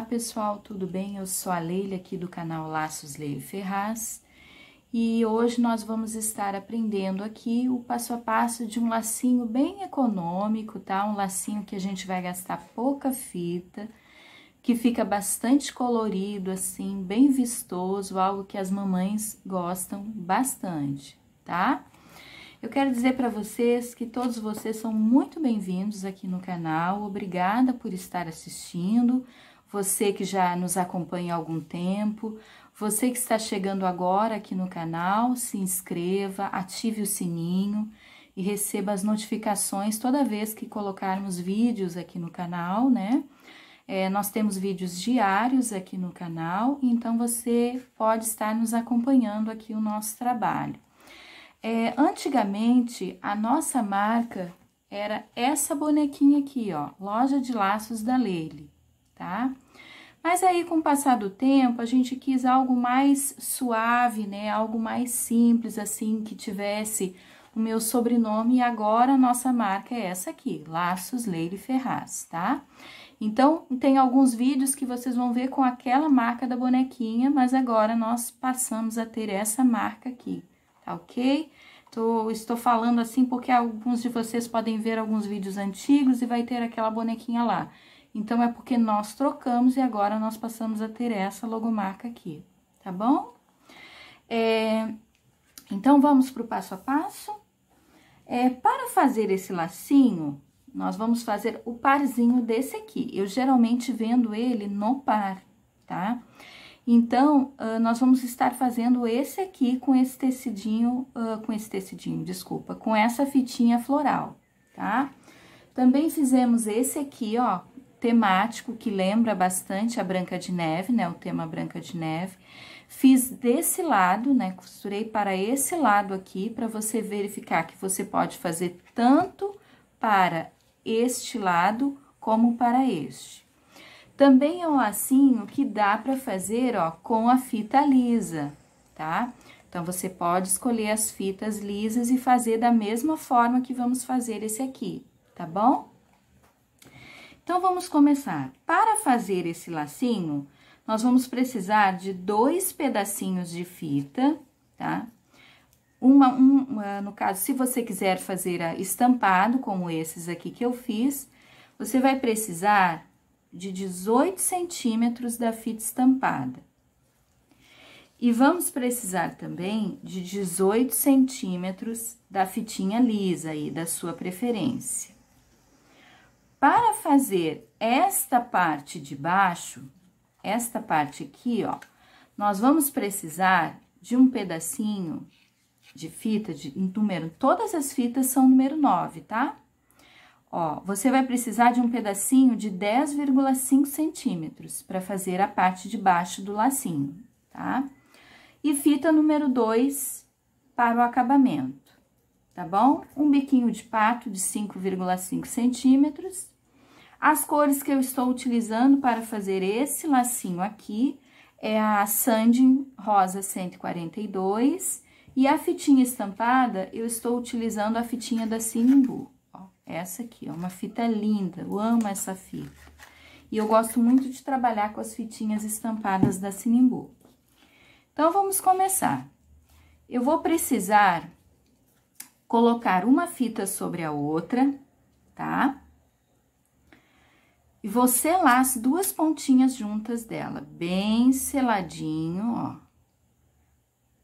Olá pessoal, tudo bem? Eu sou a Leila aqui do canal Laços Leila Ferraz e hoje nós vamos estar aprendendo aqui o passo a passo de um lacinho bem econômico, tá? Um lacinho que a gente vai gastar pouca fita, que fica bastante colorido assim, bem vistoso, algo que as mamães gostam bastante, tá? Eu quero dizer para vocês que todos vocês são muito bem-vindos aqui no canal. Obrigada por estar assistindo você que já nos acompanha há algum tempo, você que está chegando agora aqui no canal, se inscreva, ative o sininho e receba as notificações toda vez que colocarmos vídeos aqui no canal, né? É, nós temos vídeos diários aqui no canal, então você pode estar nos acompanhando aqui o nosso trabalho. É, antigamente, a nossa marca era essa bonequinha aqui, ó, Loja de Laços da Leile tá? Mas aí, com o passar do tempo, a gente quis algo mais suave, né? Algo mais simples, assim, que tivesse o meu sobrenome e agora a nossa marca é essa aqui, Laços Leire Ferraz, tá? Então, tem alguns vídeos que vocês vão ver com aquela marca da bonequinha, mas agora nós passamos a ter essa marca aqui, tá ok? Tô, estou falando assim porque alguns de vocês podem ver alguns vídeos antigos e vai ter aquela bonequinha lá. Então, é porque nós trocamos e agora nós passamos a ter essa logomarca aqui, tá bom? É, então, vamos para o passo a passo. É, para fazer esse lacinho, nós vamos fazer o parzinho desse aqui. Eu geralmente vendo ele no par, tá? Então, nós vamos estar fazendo esse aqui com esse tecidinho, com esse tecidinho, desculpa, com essa fitinha floral, tá? Também fizemos esse aqui, ó, temático que lembra bastante a Branca de Neve, né? O tema Branca de Neve. Fiz desse lado, né? Costurei para esse lado aqui, para você verificar que você pode fazer tanto para este lado como para este. Também é um lacinho que dá para fazer, ó, com a fita lisa, tá? Então, você pode escolher as fitas lisas e fazer da mesma forma que vamos fazer esse aqui, tá bom? Então, vamos começar. Para fazer esse lacinho, nós vamos precisar de dois pedacinhos de fita, tá? Uma, uma, no caso, se você quiser fazer a estampado, como esses aqui que eu fiz, você vai precisar de 18 centímetros da fita estampada. E vamos precisar também de 18 centímetros da fitinha lisa aí, da sua preferência. Para fazer esta parte de baixo, esta parte aqui, ó, nós vamos precisar de um pedacinho de fita de número, todas as fitas são número 9, tá? Ó, você vai precisar de um pedacinho de 10,5 centímetros para fazer a parte de baixo do lacinho, tá? E fita número 2 para o acabamento tá bom? Um biquinho de pato de 5,5 centímetros. As cores que eu estou utilizando para fazer esse lacinho aqui é a Sandin Rosa 142 e a fitinha estampada, eu estou utilizando a fitinha da Sinimbu, ó, essa aqui, é uma fita linda, eu amo essa fita. E eu gosto muito de trabalhar com as fitinhas estampadas da Sinimbu. Então, vamos começar. Eu vou precisar colocar uma fita sobre a outra, tá? E você laça duas pontinhas juntas dela, bem seladinho, ó.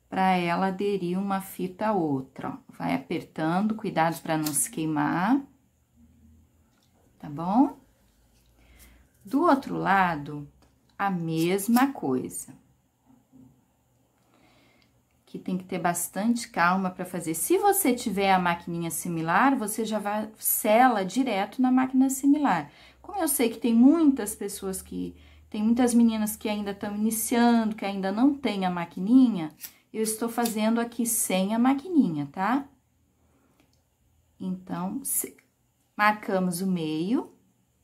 Pra ela aderir uma fita a outra, ó. Vai apertando, cuidado para não se queimar. Tá bom? Do outro lado, a mesma coisa que tem que ter bastante calma para fazer. Se você tiver a maquininha similar, você já vai sela direto na máquina similar. Como eu sei que tem muitas pessoas que tem muitas meninas que ainda estão iniciando, que ainda não tem a maquininha, eu estou fazendo aqui sem a maquininha, tá? Então, se... marcamos o meio,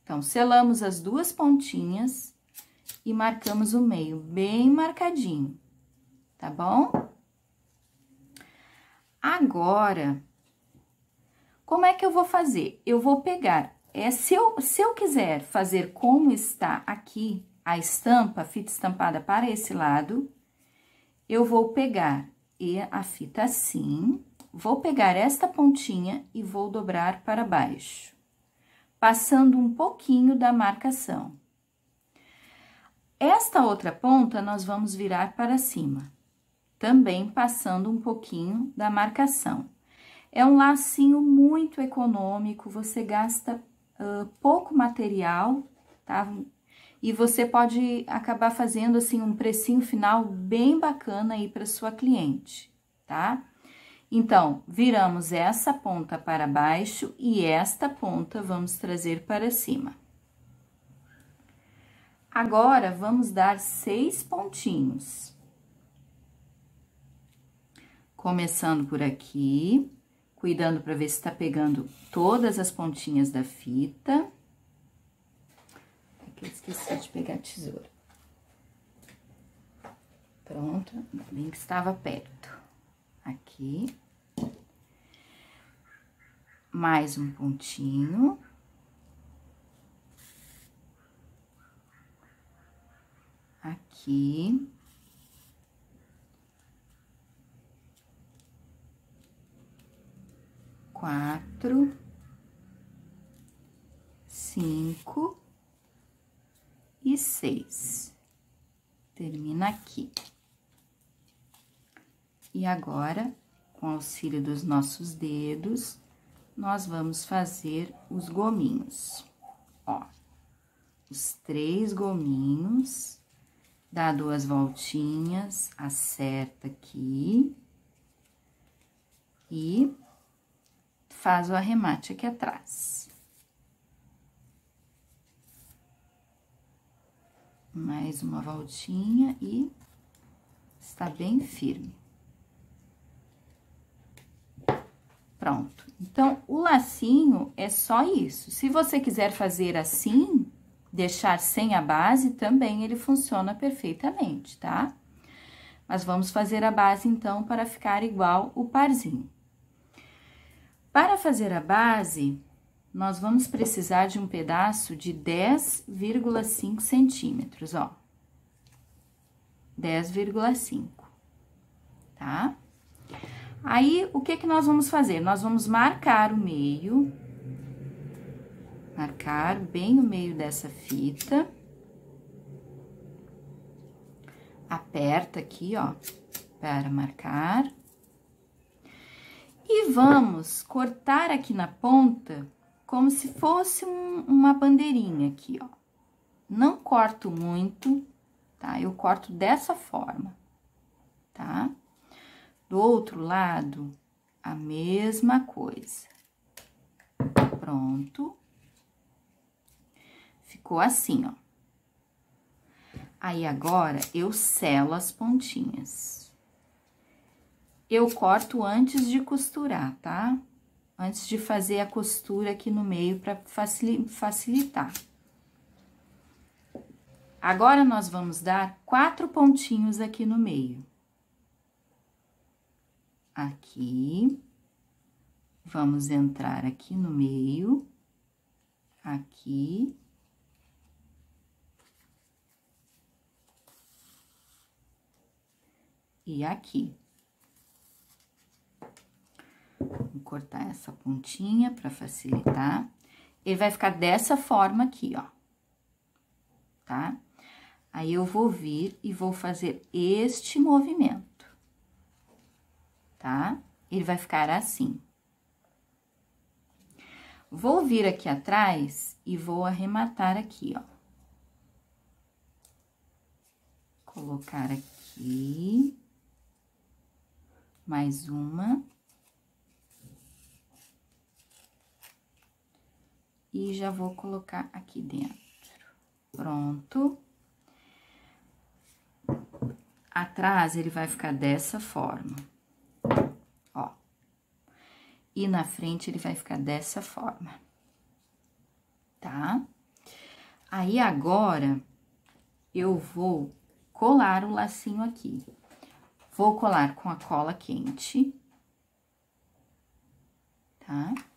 então, selamos as duas pontinhas e marcamos o meio bem marcadinho, tá bom? agora. Como é que eu vou fazer? Eu vou pegar, é, se, eu, se eu quiser fazer como está aqui a estampa, a fita estampada para esse lado, eu vou pegar e a fita assim, vou pegar esta pontinha e vou dobrar para baixo, passando um pouquinho da marcação. Esta outra ponta, nós vamos virar para cima também passando um pouquinho da marcação. É um lacinho muito econômico, você gasta uh, pouco material, tá? E você pode acabar fazendo, assim, um precinho final bem bacana aí para sua cliente, tá? Então, viramos essa ponta para baixo e esta ponta vamos trazer para cima. Agora, vamos dar seis pontinhos. Começando por aqui, cuidando para ver se está pegando todas as pontinhas da fita. Aqui é eu esqueci de pegar a tesoura. Pronto, bem que estava perto. Aqui. Mais um pontinho. Aqui. quatro, cinco e seis. Termina aqui. E agora, com auxílio dos nossos dedos, nós vamos fazer os gominhos. Ó, os três gominhos, dá duas voltinhas, acerta aqui. E faz o arremate aqui atrás. Mais uma voltinha e está bem firme. Pronto. Então, o lacinho é só isso. Se você quiser fazer assim, deixar sem a base, também ele funciona perfeitamente, tá? Mas vamos fazer a base, então, para ficar igual o parzinho. Para fazer a base, nós vamos precisar de um pedaço de 10,5 centímetros, ó. 10,5, tá? Aí, o que que nós vamos fazer? Nós vamos marcar o meio, marcar bem o meio dessa fita. Aperta aqui, ó, para marcar. E vamos cortar aqui na ponta como se fosse um, uma bandeirinha aqui, ó. Não corto muito, tá? Eu corto dessa forma, tá? Do outro lado, a mesma coisa. Pronto. Ficou assim, ó. Aí, agora, eu selo as pontinhas eu corto antes de costurar, tá? Antes de fazer a costura aqui no meio para facilitar. Agora, nós vamos dar quatro pontinhos aqui no meio. Aqui. Vamos entrar aqui no meio. Aqui. E aqui. vou cortar essa pontinha para facilitar. Ele vai ficar dessa forma aqui, ó. Tá? Aí, eu vou vir e vou fazer este movimento. Tá? Ele vai ficar assim. Vou vir aqui atrás e vou arrematar aqui, ó. Colocar aqui. Mais uma. e já vou colocar aqui dentro. Pronto. Atrás, ele vai ficar dessa forma, ó. E na frente, ele vai ficar dessa forma, tá? Aí, agora, eu vou colar o lacinho aqui. Vou colar com a cola quente, tá? Tá?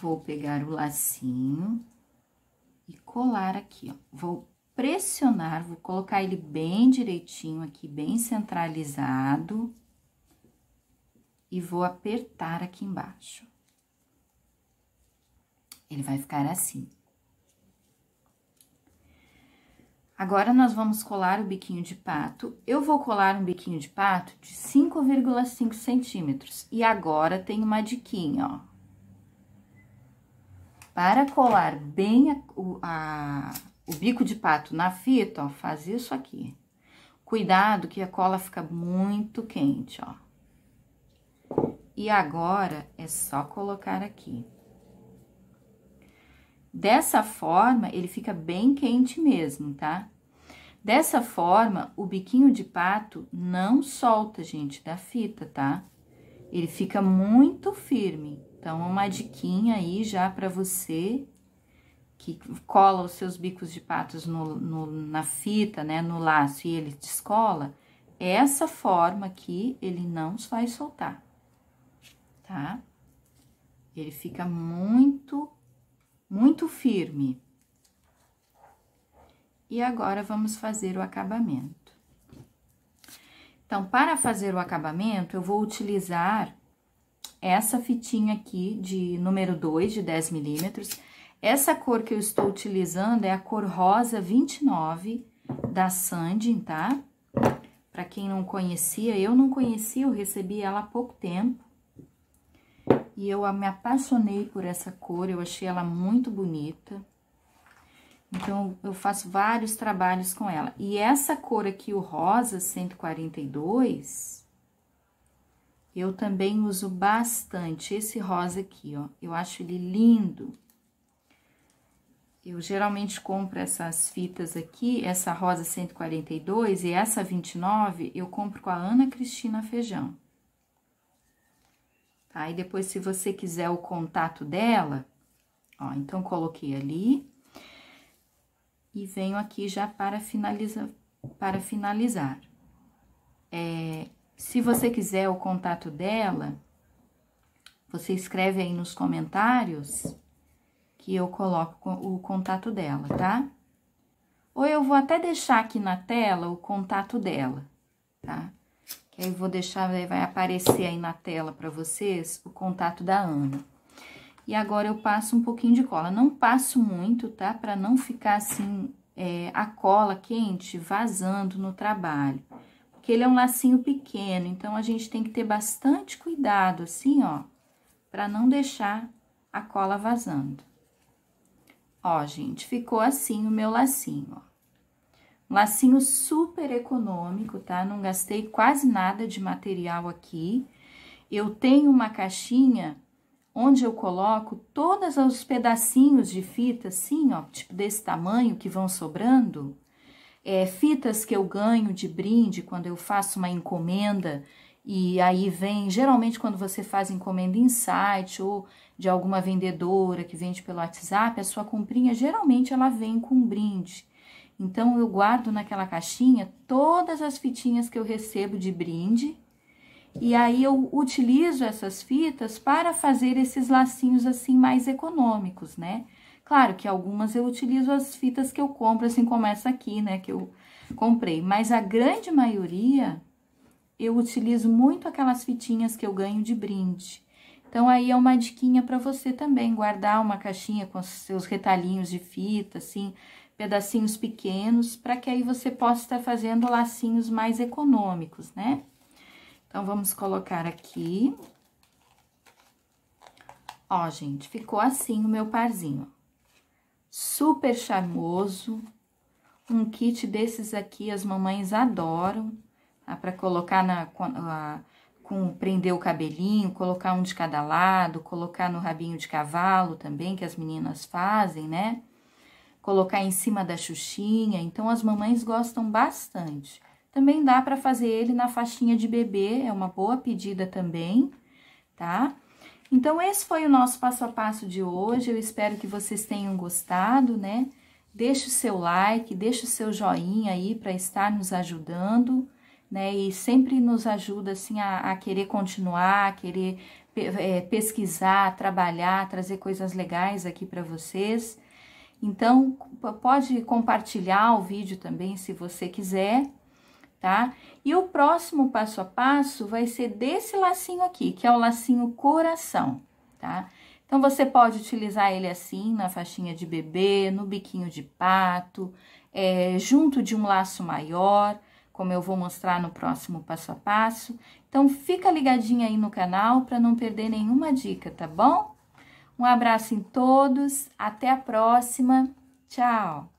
vou pegar o lacinho e colar aqui, ó. Vou pressionar, vou colocar ele bem direitinho aqui, bem centralizado. E vou apertar aqui embaixo. Ele vai ficar assim. Agora, nós vamos colar o biquinho de pato. Eu vou colar um biquinho de pato de 5,5 centímetros. E agora, tem uma diquinha, ó. Para colar bem a, a, o bico de pato na fita, ó, faz isso aqui. Cuidado que a cola fica muito quente, ó. E agora, é só colocar aqui. Dessa forma, ele fica bem quente mesmo, tá? Dessa forma, o biquinho de pato não solta, gente, da fita, tá? Ele fica muito firme. Então, uma diquinha aí já para você que cola os seus bicos de patos no, no, na fita, né, no laço e ele descola, essa forma aqui ele não vai soltar, tá? Ele fica muito, muito firme. E agora, vamos fazer o acabamento. Então, para fazer o acabamento, eu vou utilizar essa fitinha aqui de número 2, de 10 milímetros. Essa cor que eu estou utilizando é a cor rosa 29 da Sandin, tá? Para quem não conhecia, eu não conhecia, eu recebi ela há pouco tempo. E eu me apaixonei por essa cor, eu achei ela muito bonita. Então, eu faço vários trabalhos com ela. E essa cor aqui, o rosa 142, eu também uso bastante esse rosa aqui, ó. Eu acho ele lindo. Eu geralmente compro essas fitas aqui, essa rosa 142 e essa 29, eu compro com a Ana Cristina Feijão. Tá? E depois, se você quiser o contato dela, ó, então coloquei ali. E venho aqui já para, finaliza, para finalizar. É, se você quiser o contato dela, você escreve aí nos comentários que eu coloco o contato dela, tá? Ou eu vou até deixar aqui na tela o contato dela, tá? Que aí eu vou deixar, vai aparecer aí na tela para vocês o contato da Ana. E agora eu passo um pouquinho de cola. Não passo muito, tá? Para não ficar assim é, a cola quente vazando no trabalho que ele é um lacinho pequeno, então a gente tem que ter bastante cuidado assim, ó, para não deixar a cola vazando. Ó, gente, ficou assim o meu lacinho, ó. Um lacinho super econômico, tá? Não gastei quase nada de material aqui. Eu tenho uma caixinha onde eu coloco todos os pedacinhos de fita, assim, ó, tipo desse tamanho que vão sobrando, é, fitas que eu ganho de brinde quando eu faço uma encomenda, e aí vem, geralmente quando você faz encomenda em site ou de alguma vendedora que vende pelo WhatsApp, a sua comprinha geralmente ela vem com um brinde. Então eu guardo naquela caixinha todas as fitinhas que eu recebo de brinde. E aí eu utilizo essas fitas para fazer esses lacinhos assim mais econômicos, né? Claro que algumas eu utilizo as fitas que eu compro, assim como essa aqui, né, que eu comprei. Mas a grande maioria, eu utilizo muito aquelas fitinhas que eu ganho de brinde. Então, aí é uma diquinha para você também, guardar uma caixinha com os seus retalhinhos de fita, assim, pedacinhos pequenos, para que aí você possa estar fazendo lacinhos mais econômicos, né? Então, vamos colocar aqui. Ó, gente, ficou assim o meu parzinho super charmoso. Um kit desses aqui as mamães adoram, tá? Ah, para colocar na, a, com prender o cabelinho, colocar um de cada lado, colocar no rabinho de cavalo também, que as meninas fazem, né? Colocar em cima da xuxinha, então as mamães gostam bastante. Também dá para fazer ele na faixinha de bebê, é uma boa pedida também, tá? Então, esse foi o nosso passo a passo de hoje. Eu espero que vocês tenham gostado, né? Deixe o seu like, deixe o seu joinha aí para estar nos ajudando, né? E sempre nos ajuda, assim, a, a querer continuar, a querer é, pesquisar, trabalhar, trazer coisas legais aqui para vocês. Então, pode compartilhar o vídeo também, se você quiser, tá? E o próximo passo a passo vai ser desse lacinho aqui, que é o lacinho coração, tá? Então, você pode utilizar ele assim, na faixinha de bebê, no biquinho de pato, é, junto de um laço maior, como eu vou mostrar no próximo passo a passo. Então, fica ligadinho aí no canal para não perder nenhuma dica, tá bom? Um abraço em todos, até a próxima, tchau!